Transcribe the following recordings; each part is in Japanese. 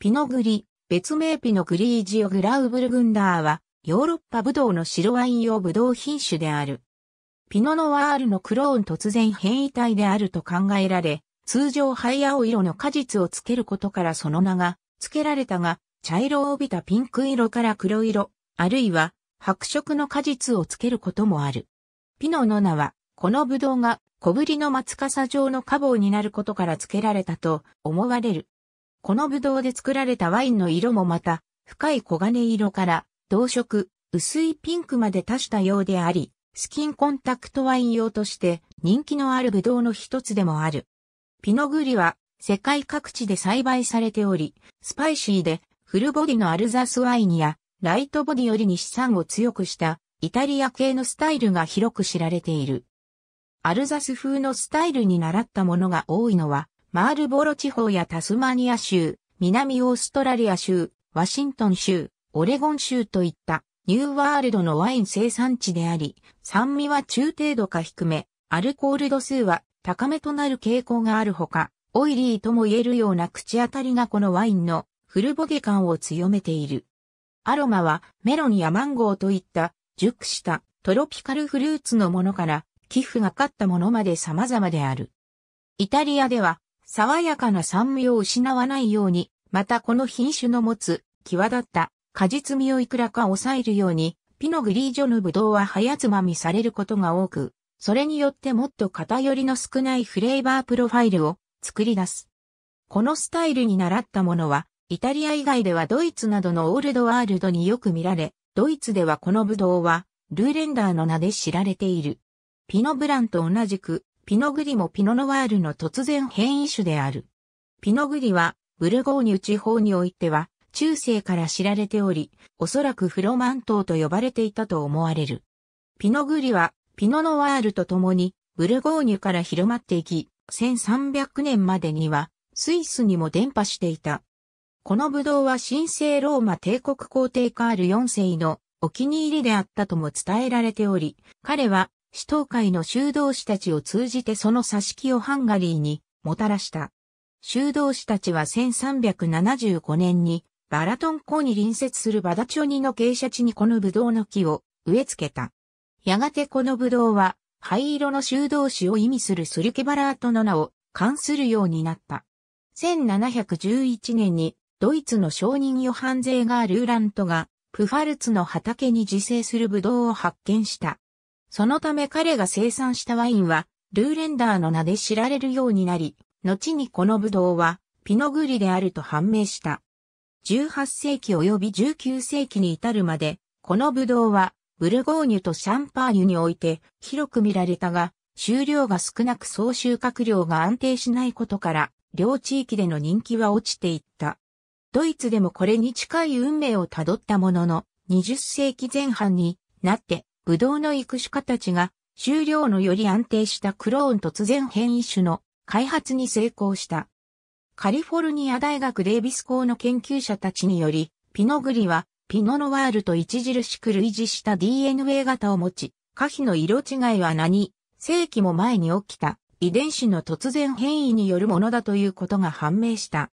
ピノグリ、別名ピノグリージオグラウブルグンダーは、ヨーロッパブドウの白ワイン用ブドウ品種である。ピノノワールのクローン突然変異体であると考えられ、通常灰青色の果実をつけることからその名がつけられたが、茶色を帯びたピンク色から黒色、あるいは白色の果実をつけることもある。ピノの名は、このブドウが小ぶりの松笠状の花房になることからつけられたと思われる。このブドウで作られたワインの色もまた、深い黄金色から、同色、薄いピンクまで多種多様であり、スキンコンタクトワイン用として人気のあるブドウの一つでもある。ピノグリは世界各地で栽培されており、スパイシーでフルボディのアルザスワインやライトボディよりに資産を強くしたイタリア系のスタイルが広く知られている。アルザス風のスタイルに習ったものが多いのはマールボロ地方やタスマニア州、南オーストラリア州、ワシントン州、オレゴン州といったニューワールドのワイン生産地であり、酸味は中程度か低め、アルコール度数は高めとなる傾向があるほか、オイリーとも言えるような口当たりがこのワインのフルボゲ感を強めている。アロマはメロンやマンゴーといった熟したトロピカルフルーツのものから寄付がかったものまで様々である。イタリアでは爽やかな酸味を失わないように、またこの品種の持つ、際立った果実味をいくらか抑えるように、ピノグリージョのブドウは早つまみされることが多く、それによってもっと偏りの少ないフレーバープロファイルを作り出す。このスタイルに習ったものは、イタリア以外ではドイツなどのオールドワールドによく見られ、ドイツではこのブドウは、ルーレンダーの名で知られている。ピノブランと同じく、ピノグリもピノノワールの突然変異種である。ピノグリは、ブルゴーニュ地方においては、中世から知られており、おそらくフロマン島と呼ばれていたと思われる。ピノグリは、ピノノワールと共に、ブルゴーニュから広まっていき、1300年までには、スイスにも伝播していた。このブドウは神聖ローマ帝国皇帝カール4世のお気に入りであったとも伝えられており、彼は市東会の修道士たちを通じてその差し木をハンガリーにもたらした。修道士たちは1375年にバラトン港に隣接するバダチョニの傾斜地にこのブドウの木を植え付けた。やがてこのブドウは灰色の修道士を意味するスルケバラートの名を冠するようになった。1711年にドイツの商人ヨハンゼーガー・ルーラントがプファルツの畑に自生するブドウを発見した。そのため彼が生産したワインは、ルーレンダーの名で知られるようになり、後にこのブドウは、ピノグリであると判明した。18世紀及び19世紀に至るまで、このブドウは、ブルゴーニュとシャンパーニュにおいて広く見られたが、収量が少なく総収穫量が安定しないことから、両地域での人気は落ちていった。ドイツでもこれに近い運命をたどったものの、20世紀前半になってブドウの育種家たちが、収量のより安定したクローン突然変異種の開発に成功した。カリフォルニア大学デイビス校の研究者たちにより、ピノグリは、ピノノワールと著しく類似した DNA 型を持ち、可否の色違いは何、世紀も前に起きた遺伝子の突然変異によるものだということが判明した。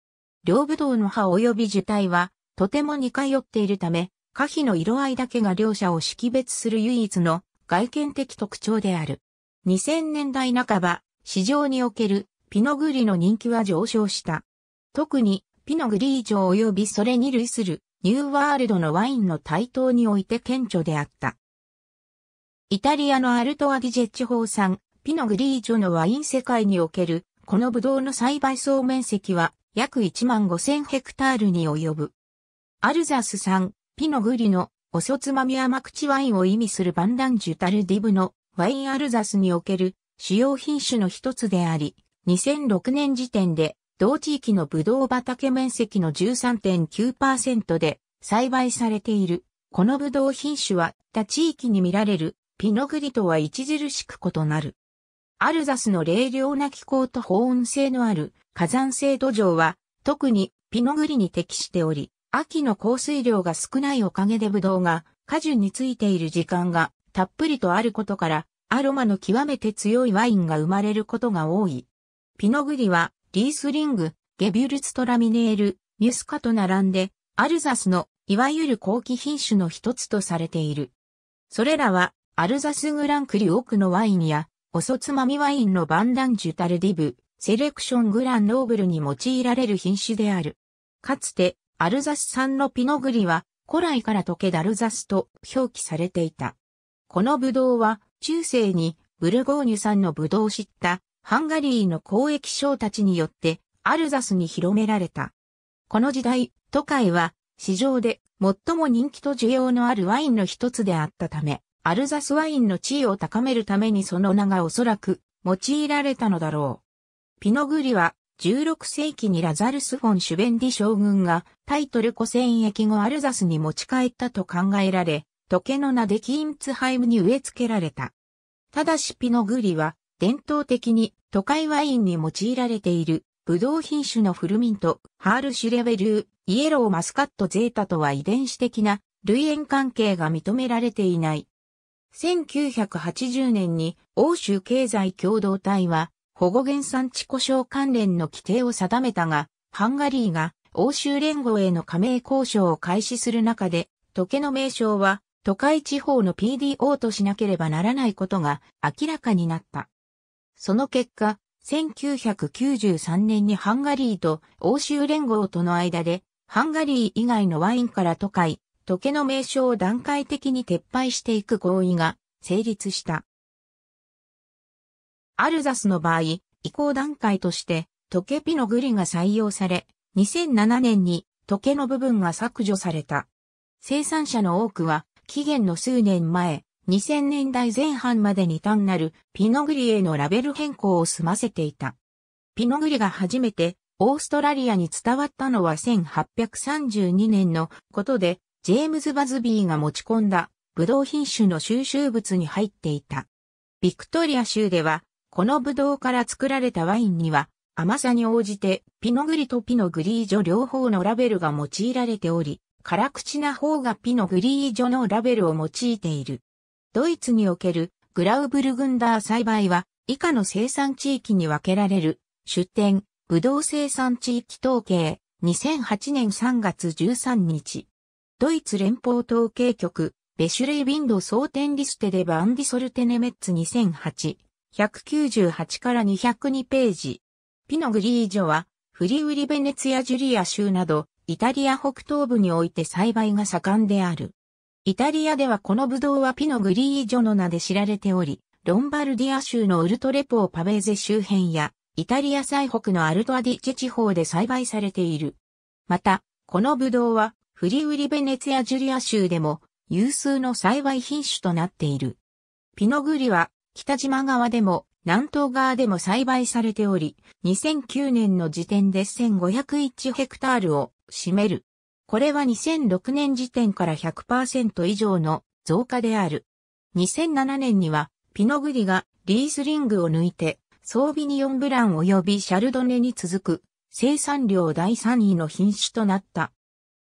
両ブドウの葉及び樹体は、とても似通っているため、可否の色合いだけが両者を識別する唯一の外見的特徴である。2000年代半ば、市場におけるピノグリの人気は上昇した。特にピノグリー城及びそれに類するニューワールドのワインの台頭において顕著であった。イタリアのアルトアディジェッチ法産、ピノグリージョのワイン世界における、このブドウの栽培総面積は約1万5000ヘクタールに及ぶ。アルザス産、ピノグリのおそつまみ甘口ワインを意味するバンダンジュタルディブのワインアルザスにおける主要品種の一つであり、2006年時点で同地域のブドウ畑面積の13.9%で栽培されている。このブドウ品種は他地域に見られるピノグリとは著しく異なる。アルザスの冷涼な気候と保温性のある火山性土壌は特にピノグリに適しており、秋の降水量が少ないおかげでブドウが果樹についている時間がたっぷりとあることから、アロマの極めて強いワインが生まれることが多い。ピノグリは、リースリング、ゲビュルツトラミネール、ミュスカと並んで、アルザスの、いわゆる後期品種の一つとされている。それらは、アルザスグランクリオクのワインや、おそつまみワインのバンダンジュタルディブ、セレクショングランノーブルに用いられる品種である。かつて、アルザス産のピノグリは古来から溶けダルザスと表記されていた。このブドウは中世にブルゴーニュ産のブドウを知ったハンガリーの交易商たちによってアルザスに広められた。この時代、都会は市場で最も人気と需要のあるワインの一つであったため、アルザスワインの地位を高めるためにその名がおそらく用いられたのだろう。ピノグリは16世紀にラザルス・フォン・シュベンディ将軍がタイトル古戦役後アルザスに持ち帰ったと考えられ、時計の名でキーンツハイムに植え付けられた。ただしピノグリは伝統的に都会ワインに用いられているブドウ品種のフルミント、ハールシュレベルー、イエローマスカットゼータとは遺伝子的な類縁関係が認められていない。1980年に欧州経済共同体は保護原産地故障関連の規定を定めたが、ハンガリーが欧州連合への加盟交渉を開始する中で、時計の名称は都会地方の PDO としなければならないことが明らかになった。その結果、1993年にハンガリーと欧州連合との間で、ハンガリー以外のワインから都会、時計の名称を段階的に撤廃していく合意が成立した。アルザスの場合、移行段階として、トケピノグリが採用され、2007年にトケの部分が削除された。生産者の多くは、期限の数年前、2000年代前半までに単なるピノグリへのラベル変更を済ませていた。ピノグリが初めてオーストラリアに伝わったのは1832年のことで、ジェームズ・バズビーが持ち込んだブドウ品種の収集物に入っていた。ビクトリア州ではこのブドウから作られたワインには、甘さに応じて、ピノグリとピノグリージョ両方のラベルが用いられており、辛口な方がピノグリージョのラベルを用いている。ドイツにおけるグラウブルグンダー栽培は、以下の生産地域に分けられる、出店、ブドウ生産地域統計、2008年3月13日。ドイツ連邦統計局、ベシュレイウィンドソーテン・リステでバンディソルテネメッツ2008。198から202ページ。ピノグリージョは、フリウリベネツやジュリア州など、イタリア北東部において栽培が盛んである。イタリアではこのブドウはピノグリージョの名で知られており、ロンバルディア州のウルトレポーパベーゼ周辺や、イタリア最北のアルトアディチェ地方で栽培されている。また、このブドウは、フリウリベネツやジュリア州でも、有数の栽培品種となっている。ピノグリは、北島側でも南東側でも栽培されており、2009年の時点で1501ヘクタールを占める。これは2006年時点から100%以上の増加である。2007年にはピノグリがリースリングを抜いて、ソービニオンブラン及びシャルドネに続く生産量第3位の品種となった。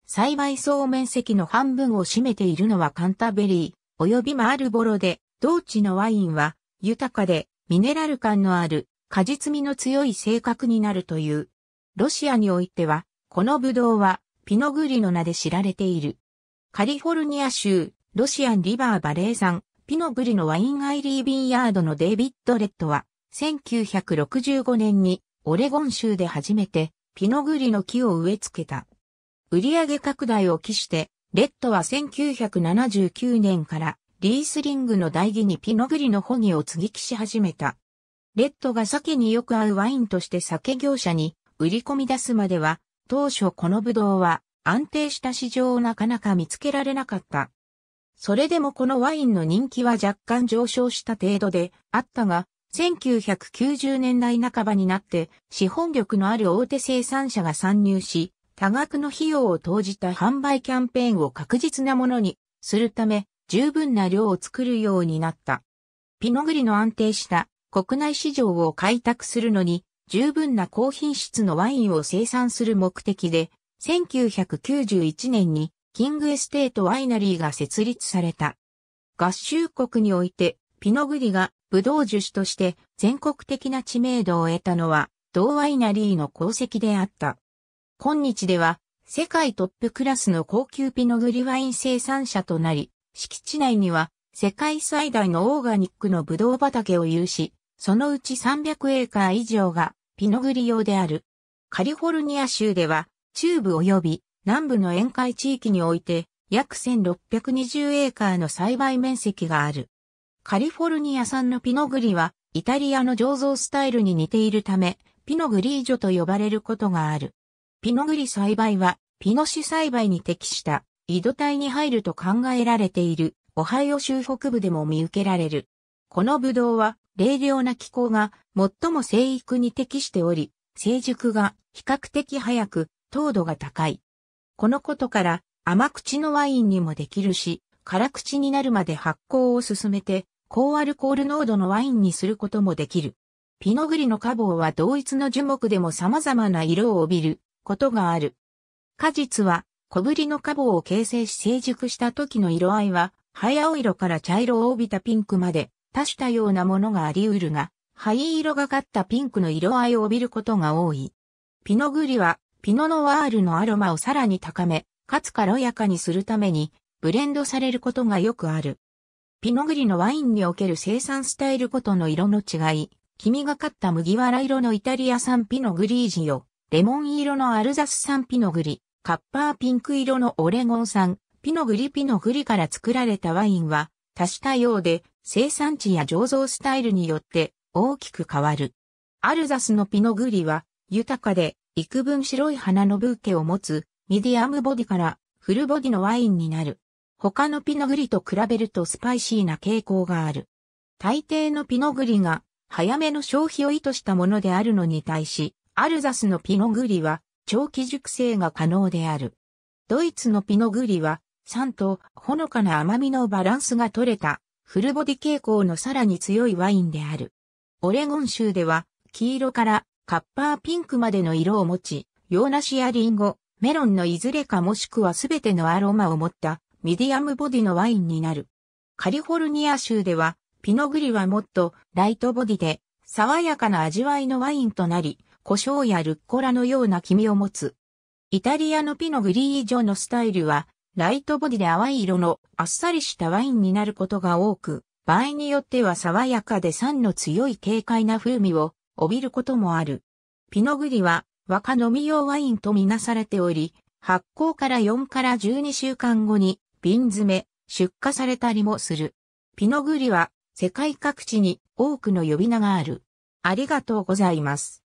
栽培総面積の半分を占めているのはカンタベリー、及びマールボロで、同地のワインは豊かでミネラル感のある果実味の強い性格になるという。ロシアにおいては、このブドウはピノグリの名で知られている。カリフォルニア州、ロシアンリバーバレー山、ピノグリのワインアイリービンヤードのデイビッド・レッドは、1965年にオレゴン州で初めてピノグリの木を植え付けた。売上拡大を期して、レッドは1979年からリースリングの代議にピノグリのホギを継ぎ木し始めた。レッドが酒によく合うワインとして酒業者に売り込み出すまでは、当初このブドウは安定した市場をなかなか見つけられなかった。それでもこのワインの人気は若干上昇した程度であったが、1990年代半ばになって資本力のある大手生産者が参入し、多額の費用を投じた販売キャンペーンを確実なものにするため、十分な量を作るようになった。ピノグリの安定した国内市場を開拓するのに十分な高品質のワインを生産する目的で、1991年にキングエステートワイナリーが設立された。合衆国においてピノグリがブドウ樹種として全国的な知名度を得たのは同ワイナリーの功績であった。今日では世界トップクラスの高級ピノグリワイン生産者となり、敷地内には世界最大のオーガニックのブドウ畑を有し、そのうち300エーカー以上がピノグリ用である。カリフォルニア州では中部及び南部の沿海地域において約1620エーカーの栽培面積がある。カリフォルニア産のピノグリはイタリアの醸造スタイルに似ているため、ピノグリージョと呼ばれることがある。ピノグリ栽培はピノシ栽培に適した井戸帯に入ると考えられている、オハイオ州北部でも見受けられる。このブドウは、冷涼な気候が最も生育に適しており、成熟が比較的早く、糖度が高い。このことから、甘口のワインにもできるし、辛口になるまで発酵を進めて、高アルコール濃度のワインにすることもできる。ピノグリの花房は同一の樹木でも様々な色を帯びることがある。果実は小ぶりの花房を形成し成熟した時の色合いは、早青色から茶色を帯びたピンクまで、多種多様なものがあり得るが、灰色がかったピンクの色合いを帯びることが多い。ピノグリは、ピノノワールのアロマをさらに高め、かつ軽やかにするために、ブレンドされることがよくある。ピノグリのワインにおける生産スタイルごとの色の違い、黄みがかった麦わら色のイタリア産ピノグリージオ、レモン色のアルザス産ピノグリ、カッパーピンク色のオレゴン産、ピノグリピノグリから作られたワインは、多種多様で、生産地や醸造スタイルによって大きく変わる。アルザスのピノグリは、豊かで、幾分白い花のブーケを持つ、ミディアムボディからフルボディのワインになる。他のピノグリと比べるとスパイシーな傾向がある。大抵のピノグリが早めの消費を意図したものであるのに対し、アルザスのピノグリは長期熟成が可能である。ドイツのピノグリは、酸とほのかな甘みのバランスが取れた、フルボディ傾向のさらに強いワインである。オレゴン州では、黄色からカッパーピンクまでの色を持ち、洋梨やリンゴ、メロンのいずれかもしくはすべてのアロマを持ったミディアムボディのワインになる。カリフォルニア州では、ピノグリはもっとライトボディで爽やかな味わいのワインとなり、胡椒やルッコラのような黄身を持つ。イタリアのピノグリージョのスタイルは、ライトボディで淡い色のあっさりしたワインになることが多く、場合によっては爽やかで酸の強い軽快な風味を帯びることもある。ピノグリは若飲み用ワインとみなされており、発酵から4から12週間後に瓶詰め、出荷されたりもする。ピノグリは世界各地に多くの呼び名がある。ありがとうございます。